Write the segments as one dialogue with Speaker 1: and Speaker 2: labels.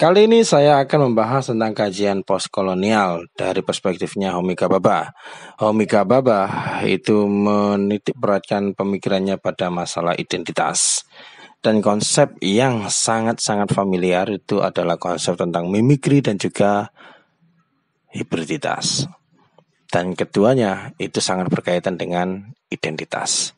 Speaker 1: Kali ini saya akan membahas tentang kajian postkolonial dari perspektifnya Homika Baba. Homika Baba itu menitik beratkan pemikirannya pada masalah identitas. Dan konsep yang sangat-sangat familiar itu adalah konsep tentang mimikri dan juga hibriditas. Dan keduanya itu sangat berkaitan dengan identitas.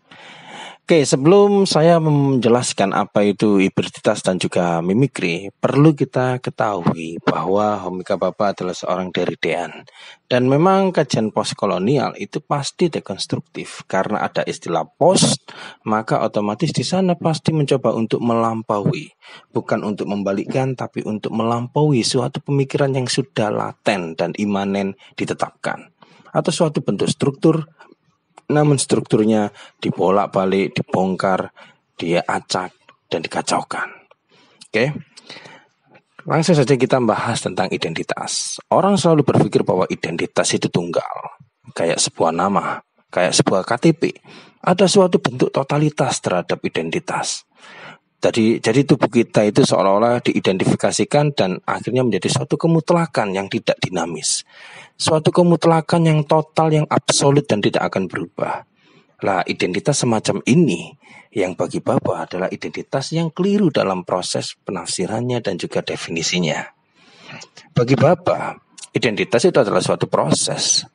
Speaker 1: Oke, sebelum saya menjelaskan apa itu hibriditas dan juga mimikri, perlu kita ketahui bahwa Homika Bapak adalah seorang deridean. Dan memang kajian postkolonial itu pasti dekonstruktif karena ada istilah post, maka otomatis di sana pasti mencoba untuk melampaui, bukan untuk membalikkan tapi untuk melampaui suatu pemikiran yang sudah laten dan imanen ditetapkan atau suatu bentuk struktur namun strukturnya dibolak-balik, dibongkar, dia acak dan dikacaukan. Oke. Langsung saja kita bahas tentang identitas. Orang selalu berpikir bahwa identitas itu tunggal, kayak sebuah nama, kayak sebuah KTP. Ada suatu bentuk totalitas terhadap identitas. Jadi, jadi tubuh kita itu seolah-olah diidentifikasikan dan akhirnya menjadi suatu kemutlakan yang tidak dinamis. Suatu kemutlakan yang total, yang absolut dan tidak akan berubah. Lah identitas semacam ini yang bagi Bapak adalah identitas yang keliru dalam proses penafsirannya dan juga definisinya. Bagi Bapak, identitas itu adalah suatu proses.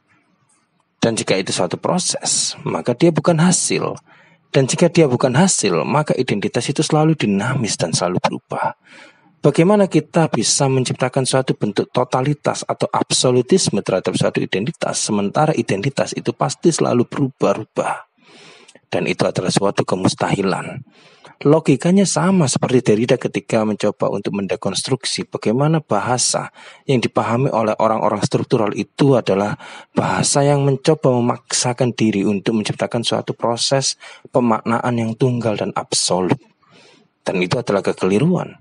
Speaker 1: Dan jika itu suatu proses, maka dia bukan hasil, dan jika dia bukan hasil, maka identitas itu selalu dinamis dan selalu berubah. Bagaimana kita bisa menciptakan suatu bentuk totalitas atau absolutisme terhadap suatu identitas, sementara identitas itu pasti selalu berubah-ubah, dan itu adalah suatu kemustahilan. Logikanya sama seperti Derrida ketika mencoba untuk mendekonstruksi bagaimana bahasa yang dipahami oleh orang-orang struktural itu adalah bahasa yang mencoba memaksakan diri untuk menciptakan suatu proses pemaknaan yang tunggal dan absolut. Dan itu adalah kekeliruan.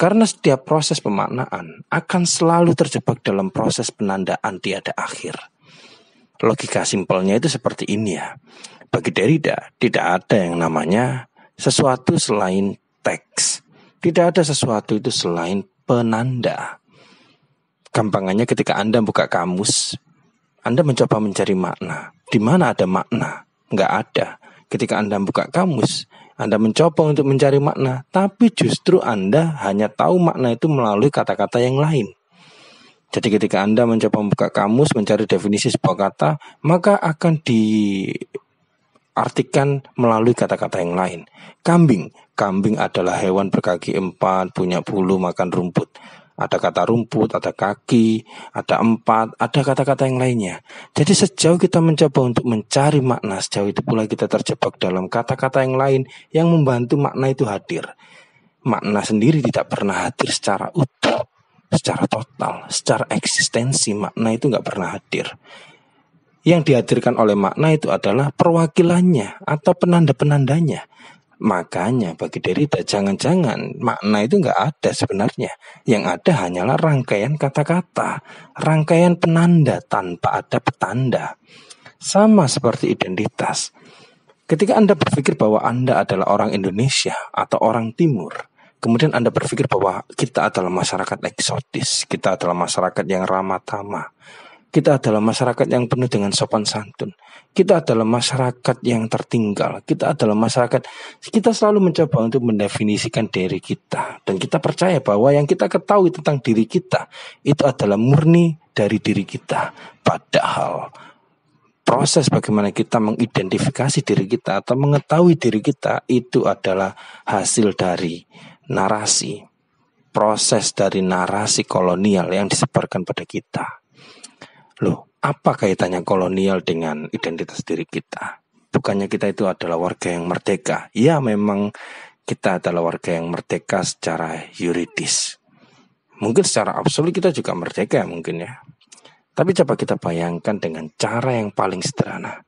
Speaker 1: Karena setiap proses pemaknaan akan selalu terjebak dalam proses penandaan tiada akhir. Logika simpelnya itu seperti ini ya. Bagi Derrida, tidak ada yang namanya sesuatu selain teks. Tidak ada sesuatu itu selain penanda. Gampangannya ketika Anda buka kamus, Anda mencoba mencari makna. Di mana ada makna? Enggak ada. Ketika Anda buka kamus, Anda mencoba untuk mencari makna, tapi justru Anda hanya tahu makna itu melalui kata-kata yang lain. Jadi ketika Anda mencoba membuka kamus, mencari definisi sebuah kata, maka akan di artikan melalui kata-kata yang lain. Kambing, kambing adalah hewan berkaki empat, punya bulu, makan rumput. Ada kata rumput, ada kaki, ada empat, ada kata-kata yang lainnya. Jadi sejauh kita mencoba untuk mencari makna, sejauh itu pula kita terjebak dalam kata-kata yang lain yang membantu makna itu hadir. Makna sendiri tidak pernah hadir secara utuh, secara total, secara eksistensi makna itu nggak pernah hadir yang dihadirkan oleh makna itu adalah perwakilannya atau penanda-penandanya. Makanya bagi Derrida jangan-jangan makna itu nggak ada sebenarnya. Yang ada hanyalah rangkaian kata-kata, rangkaian penanda tanpa ada petanda. Sama seperti identitas. Ketika Anda berpikir bahwa Anda adalah orang Indonesia atau orang Timur, kemudian Anda berpikir bahwa kita adalah masyarakat eksotis, kita adalah masyarakat yang ramah tamah, kita adalah masyarakat yang penuh dengan sopan santun. Kita adalah masyarakat yang tertinggal. Kita adalah masyarakat kita selalu mencoba untuk mendefinisikan diri kita dan kita percaya bahwa yang kita ketahui tentang diri kita itu adalah murni dari diri kita. Padahal proses bagaimana kita mengidentifikasi diri kita atau mengetahui diri kita itu adalah hasil dari narasi, proses dari narasi kolonial yang disebarkan pada kita. Loh, apa kaitannya kolonial dengan identitas diri kita? Bukannya kita itu adalah warga yang merdeka? Ya, memang kita adalah warga yang merdeka secara yuridis. Mungkin secara absolut kita juga merdeka ya mungkin ya. Tapi coba kita bayangkan dengan cara yang paling sederhana.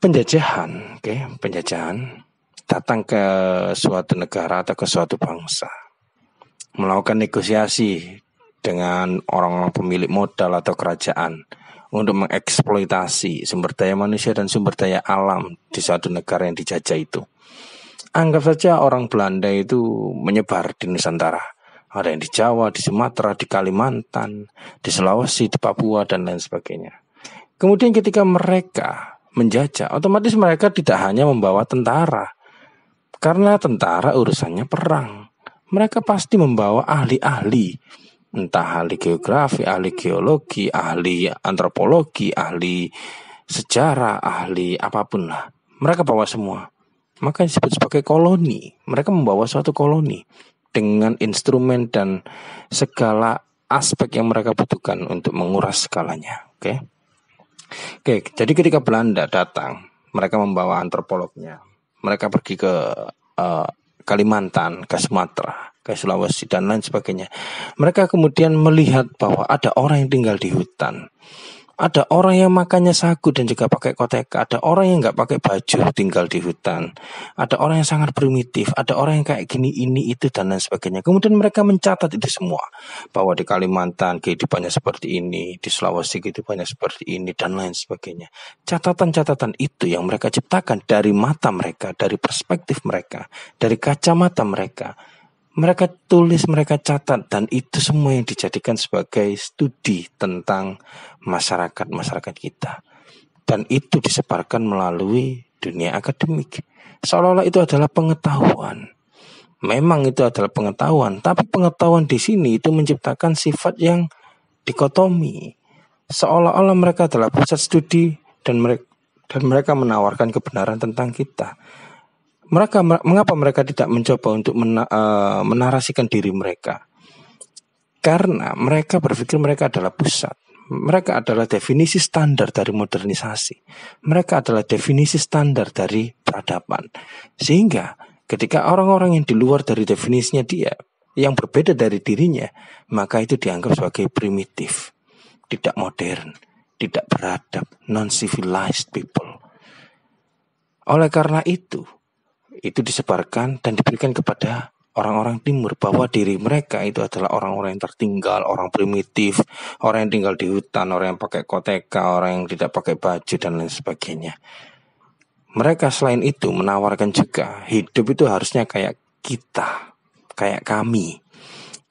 Speaker 1: Penjajahan, oke, okay? penjajahan datang ke suatu negara atau ke suatu bangsa melakukan negosiasi dengan orang-orang pemilik modal atau kerajaan untuk mengeksploitasi sumber daya manusia dan sumber daya alam di suatu negara yang dijajah itu. Anggap saja orang Belanda itu menyebar di Nusantara. Ada yang di Jawa, di Sumatera, di Kalimantan, di Sulawesi, di Papua, dan lain sebagainya. Kemudian ketika mereka menjajah, otomatis mereka tidak hanya membawa tentara. Karena tentara urusannya perang. Mereka pasti membawa ahli-ahli entah ahli geografi, ahli geologi, ahli antropologi, ahli sejarah, ahli apapun lah. Mereka bawa semua. Maka disebut sebagai koloni. Mereka membawa suatu koloni dengan instrumen dan segala aspek yang mereka butuhkan untuk menguras skalanya. Oke. Okay? Oke, okay, jadi ketika Belanda datang, mereka membawa antropolognya. Mereka pergi ke uh, Kalimantan, ke Sumatera ke Sulawesi dan lain sebagainya. Mereka kemudian melihat bahwa ada orang yang tinggal di hutan. Ada orang yang makannya sagu dan juga pakai kotek. Ada orang yang nggak pakai baju tinggal di hutan. Ada orang yang sangat primitif. Ada orang yang kayak gini, ini, itu, dan lain sebagainya. Kemudian mereka mencatat itu semua. Bahwa di Kalimantan kehidupannya seperti ini. Di Sulawesi kehidupannya seperti ini, dan lain sebagainya. Catatan-catatan itu yang mereka ciptakan dari mata mereka. Dari perspektif mereka. Dari kacamata mereka mereka tulis, mereka catat, dan itu semua yang dijadikan sebagai studi tentang masyarakat-masyarakat kita. Dan itu disebarkan melalui dunia akademik. Seolah-olah itu adalah pengetahuan. Memang itu adalah pengetahuan, tapi pengetahuan di sini itu menciptakan sifat yang dikotomi. Seolah-olah mereka adalah pusat studi dan mereka dan mereka menawarkan kebenaran tentang kita. Mereka mengapa mereka tidak mencoba untuk mena, uh, menarasikan diri mereka? Karena mereka berpikir mereka adalah pusat. Mereka adalah definisi standar dari modernisasi. Mereka adalah definisi standar dari peradaban. Sehingga ketika orang-orang yang di luar dari definisinya dia, yang berbeda dari dirinya, maka itu dianggap sebagai primitif, tidak modern, tidak beradab, non-civilized people. Oleh karena itu, itu disebarkan dan diberikan kepada orang-orang timur bahwa diri mereka itu adalah orang-orang yang tertinggal, orang primitif, orang yang tinggal di hutan, orang yang pakai koteka, orang yang tidak pakai baju dan lain sebagainya. Mereka selain itu menawarkan juga hidup itu harusnya kayak kita, kayak kami,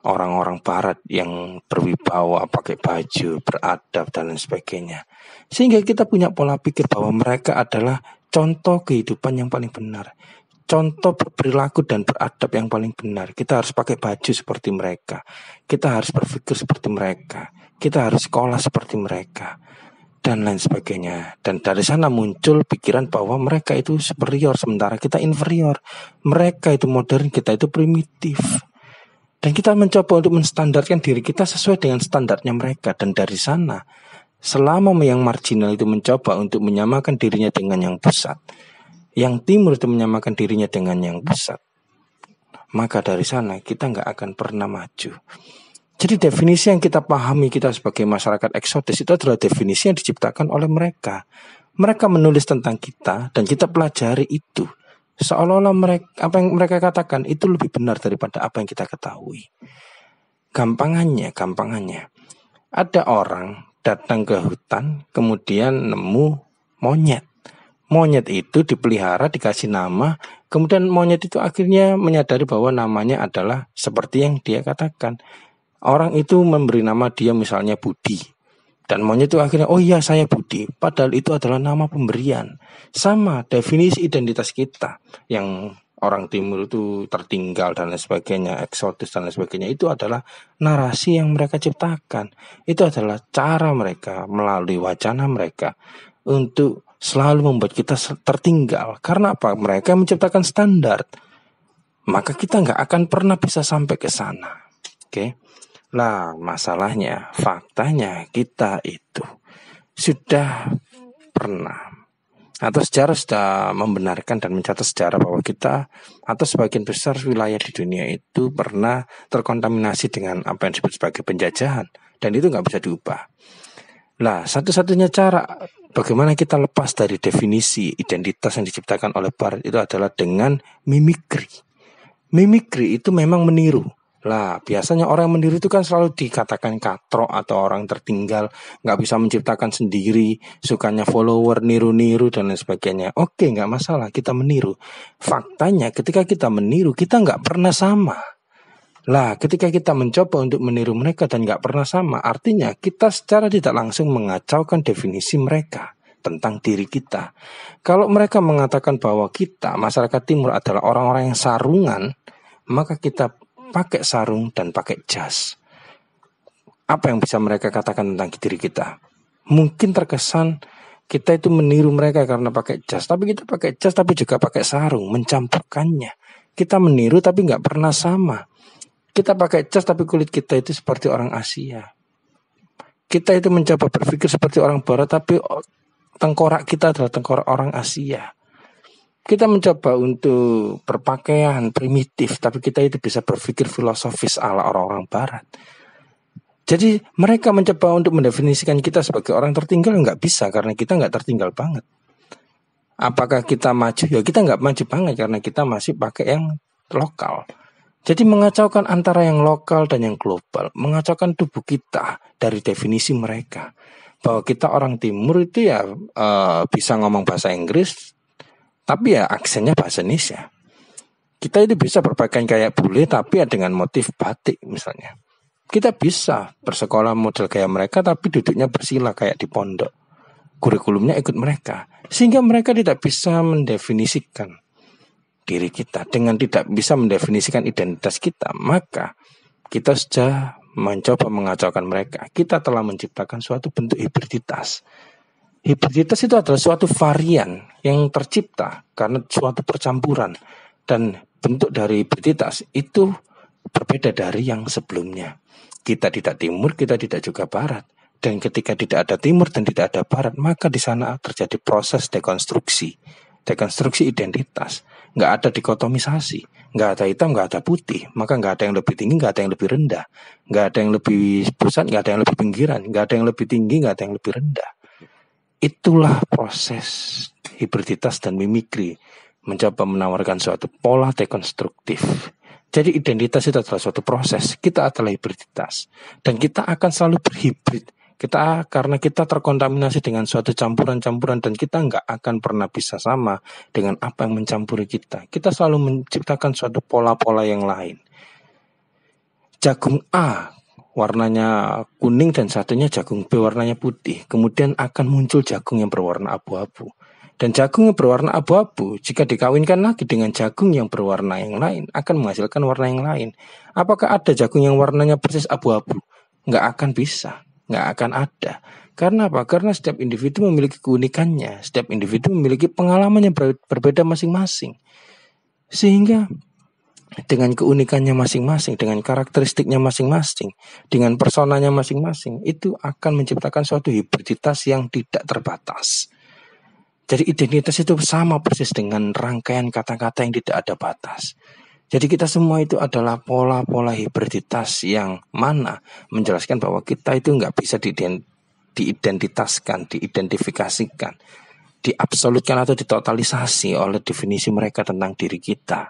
Speaker 1: orang-orang barat yang berwibawa, pakai baju, beradab dan lain sebagainya. Sehingga kita punya pola pikir bahwa mereka adalah contoh kehidupan yang paling benar contoh perilaku dan beradab yang paling benar. Kita harus pakai baju seperti mereka. Kita harus berpikir seperti mereka. Kita harus sekolah seperti mereka. Dan lain sebagainya. Dan dari sana muncul pikiran bahwa mereka itu superior sementara kita inferior. Mereka itu modern, kita itu primitif. Dan kita mencoba untuk menstandarkan diri kita sesuai dengan standarnya mereka. Dan dari sana, selama yang marginal itu mencoba untuk menyamakan dirinya dengan yang pusat, yang timur itu menyamakan dirinya dengan yang pusat, maka dari sana kita nggak akan pernah maju. Jadi definisi yang kita pahami kita sebagai masyarakat eksotis itu adalah definisi yang diciptakan oleh mereka. Mereka menulis tentang kita dan kita pelajari itu. Seolah-olah mereka apa yang mereka katakan itu lebih benar daripada apa yang kita ketahui. Gampangannya, gampangannya. Ada orang datang ke hutan kemudian nemu monyet monyet itu dipelihara, dikasih nama, kemudian monyet itu akhirnya menyadari bahwa namanya adalah seperti yang dia katakan. Orang itu memberi nama dia misalnya Budi. Dan monyet itu akhirnya, oh iya saya Budi. Padahal itu adalah nama pemberian. Sama definisi identitas kita yang orang timur itu tertinggal dan lain sebagainya, eksotis dan lain sebagainya. Itu adalah narasi yang mereka ciptakan. Itu adalah cara mereka melalui wacana mereka untuk selalu membuat kita tertinggal. Karena apa? Mereka menciptakan standar. Maka kita nggak akan pernah bisa sampai ke sana. Oke. Okay? Lah, masalahnya, faktanya kita itu sudah pernah atau sejarah sudah membenarkan dan mencatat sejarah bahwa kita atau sebagian besar wilayah di dunia itu pernah terkontaminasi dengan apa yang disebut sebagai penjajahan dan itu nggak bisa diubah. Lah, satu-satunya cara bagaimana kita lepas dari definisi identitas yang diciptakan oleh Barat itu adalah dengan mimikri. Mimikri itu memang meniru. Lah, biasanya orang yang meniru itu kan selalu dikatakan katro atau orang tertinggal, nggak bisa menciptakan sendiri, sukanya follower, niru-niru, dan lain sebagainya. Oke, nggak masalah, kita meniru. Faktanya ketika kita meniru, kita nggak pernah sama. Lah, ketika kita mencoba untuk meniru mereka dan nggak pernah sama, artinya kita secara tidak langsung mengacaukan definisi mereka tentang diri kita. Kalau mereka mengatakan bahwa kita, masyarakat timur adalah orang-orang yang sarungan, maka kita pakai sarung dan pakai jas. Apa yang bisa mereka katakan tentang diri kita? Mungkin terkesan kita itu meniru mereka karena pakai jas, tapi kita pakai jas tapi juga pakai sarung, mencampurkannya. Kita meniru tapi nggak pernah sama kita pakai cas tapi kulit kita itu seperti orang Asia. Kita itu mencoba berpikir seperti orang Barat tapi tengkorak kita adalah tengkorak orang Asia. Kita mencoba untuk berpakaian primitif tapi kita itu bisa berpikir filosofis ala orang-orang Barat. Jadi mereka mencoba untuk mendefinisikan kita sebagai orang tertinggal nggak bisa karena kita nggak tertinggal banget. Apakah kita maju? Ya kita nggak maju banget karena kita masih pakai yang lokal. Jadi mengacaukan antara yang lokal dan yang global, mengacaukan tubuh kita dari definisi mereka. Bahwa kita orang timur itu ya uh, bisa ngomong bahasa Inggris, tapi ya aksennya bahasa Indonesia. Kita itu bisa berpakaian kayak bule tapi ya dengan motif batik misalnya. Kita bisa bersekolah model kayak mereka tapi duduknya bersila kayak di pondok. Kurikulumnya ikut mereka. Sehingga mereka tidak bisa mendefinisikan diri kita dengan tidak bisa mendefinisikan identitas kita, maka kita sudah mencoba mengacaukan mereka. Kita telah menciptakan suatu bentuk hibriditas. Hibriditas itu adalah suatu varian yang tercipta karena suatu percampuran dan bentuk dari hibriditas itu berbeda dari yang sebelumnya. Kita tidak timur, kita tidak juga barat. Dan ketika tidak ada timur dan tidak ada barat, maka di sana terjadi proses dekonstruksi dekonstruksi identitas, nggak ada dikotomisasi, nggak ada hitam, nggak ada putih, maka nggak ada yang lebih tinggi, nggak ada yang lebih rendah, nggak ada yang lebih pusat, nggak ada yang lebih pinggiran, nggak ada yang lebih tinggi, nggak ada yang lebih rendah. Itulah proses hibriditas dan mimikri mencoba menawarkan suatu pola dekonstruktif. Jadi identitas itu adalah suatu proses. Kita adalah hibriditas dan kita akan selalu berhibrid kita karena kita terkontaminasi dengan suatu campuran-campuran dan kita nggak akan pernah bisa sama dengan apa yang mencampuri kita. Kita selalu menciptakan suatu pola-pola yang lain. Jagung A warnanya kuning dan satunya jagung B warnanya putih. Kemudian akan muncul jagung yang berwarna abu-abu. Dan jagung yang berwarna abu-abu jika dikawinkan lagi dengan jagung yang berwarna yang lain akan menghasilkan warna yang lain. Apakah ada jagung yang warnanya persis abu-abu? Nggak akan bisa nggak akan ada. Karena apa? Karena setiap individu memiliki keunikannya, setiap individu memiliki pengalaman yang berbeda masing-masing. Sehingga dengan keunikannya masing-masing, dengan karakteristiknya masing-masing, dengan personanya masing-masing, itu akan menciptakan suatu hibriditas yang tidak terbatas. Jadi identitas itu sama persis dengan rangkaian kata-kata yang tidak ada batas. Jadi kita semua itu adalah pola-pola hibriditas yang mana menjelaskan bahwa kita itu nggak bisa diidentitaskan, diidentifikasikan, diabsolutkan atau ditotalisasi oleh definisi mereka tentang diri kita.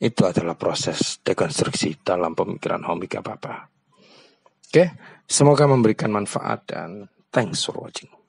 Speaker 1: Itu adalah proses dekonstruksi dalam pemikiran apa apa. Oke, semoga memberikan manfaat dan thanks for watching.